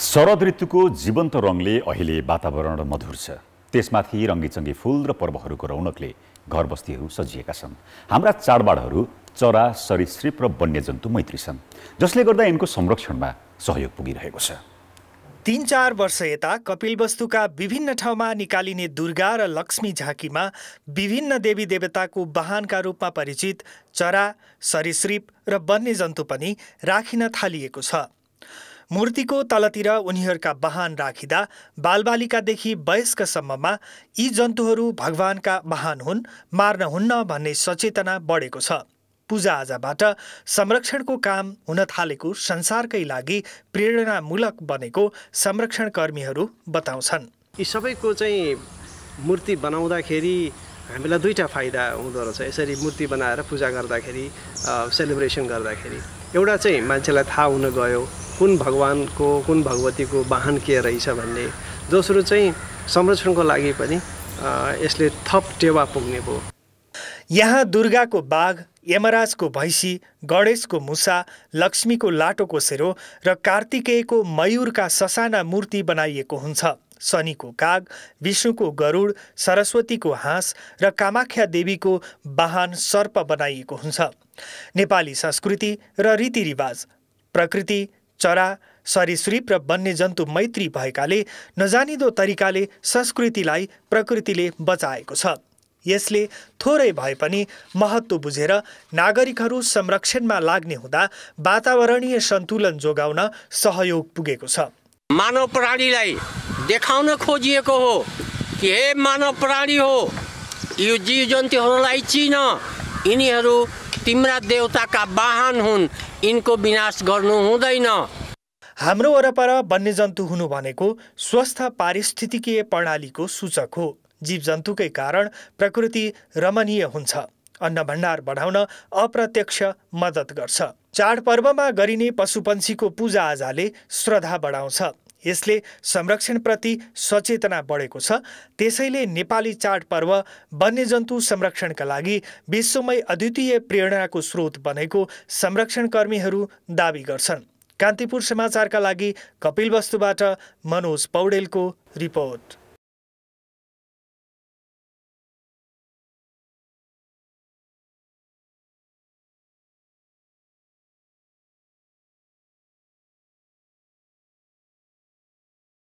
शरद ऋतुको जीवन्त रङले अहिले वातावरण मधुर छ त्यसमाथि रङ्गीचङ्गी फुल र पर्वहरूको रौनकले घर बस्तीहरू सजिएका छन् हाम्रा चाडबाडहरू चरा सरीसृप र वन्यजन्तु मैत्री छन् जसले गर्दा यिनको संरक्षणमा सहयोग पुगिरहेको छ तिन चार वर्ष यता कपिलवस्तुका विभिन्न ठाउँमा निकालिने दुर्गा र लक्ष्मी झाँकीमा विभिन्न देवी देवताको वाहनका रूपमा परिचित चरा सरीसृप र वन्यजन्तु पनि राखिन थालिएको छ मूर्तिको तलतिर उनीहरूका वाहन राखिँदा बालबालिकादेखि वयस्कसम्ममा यी जन्तुहरू भगवानका वाहन हुन् मार्न हुन्न भन्ने सचेतना बढेको छ पूजाआजाबाट संरक्षणको काम हुन थालेको संसारकै लागि प्रेरणामूलक बनेको संरक्षणकर्मीहरू बताउँछन् यी सबैको चाहिँ मूर्ति बनाउँदाखेरि हामीलाई दुईवटा फाइदा हुँदो रहेछ यसरी मूर्ति बनाएर पूजा गर्दाखेरि सेलिब्रेसन गर्दाखेरि एउटा चाहिँ मान्छेलाई थाहा हुन गयो कुन भगवान्को कुन भगवतीको वाहन के रहेछ भन्ने दोस्रो चाहिँ संरक्षणको लागि पनि यसले थप टेवा पुग्ने भयो यहाँ दुर्गाको बाघ यमराजको भैँसी गणेशको मुसा लक्ष्मीको लाटोको सेरो र कार्तिकेयको मयूरका ससाना मूर्ति बनाइएको हुन्छ शनिको काग विष्णुको गरुड सरस्वतीको हाँस र कामाख्या देवीको वाहन सर्प बनाइएको हुन्छ नेपाली संस्कृति र रीतिरिवाज प्रकृति चरा सरीसृप र वन्यजन्तु मैत्री भएकाले नजानिदो तरिकाले संस्कृतिलाई प्रकृतिले बचाएको छ यसले थोरै भए पनि महत्त्व बुझेर नागरिकहरू संरक्षणमा लाग्ने हुँदा वातावरणीय सन्तुलन जोगाउन सहयोग पुगेको छ मानव प्राणीलाई देखाउन खोजिएको हो कि हे मानव प्राणी हो यो जीव जन्तुहरूलाई चिन यिनीहरू तिम्रा देवताका वाहन हुन् यिनको विनाश गर्नु हुँदैन हाम्रो वरपर वन्यजन्तु हुनु भनेको स्वस्थ पारिस्थितिकीय प्रणालीको सूचक हो जीवजन्तुकै कारण प्रकृति रमणीय हुन्छ अन्न भण्डार बढाउन अप्रत्यक्ष मद्दत गर्छ चाडपर्वमा गरिने पशुपन्छीको पूजाआजाले श्रद्धा बढाउँछ यसले संरक्षणप्रति सचेतना बढेको छ त्यसैले नेपाली चाडपर्व वन्यजन्तु संरक्षणका लागि विश्वमै अद्वितीय प्रेरणाको स्रोत बनेको संरक्षणकर्मीहरू दावी गर्छन् कान्तिपुर समाचारका लागि कपिल वस्तुबाट मनोज पौडेलको रिपोर्ट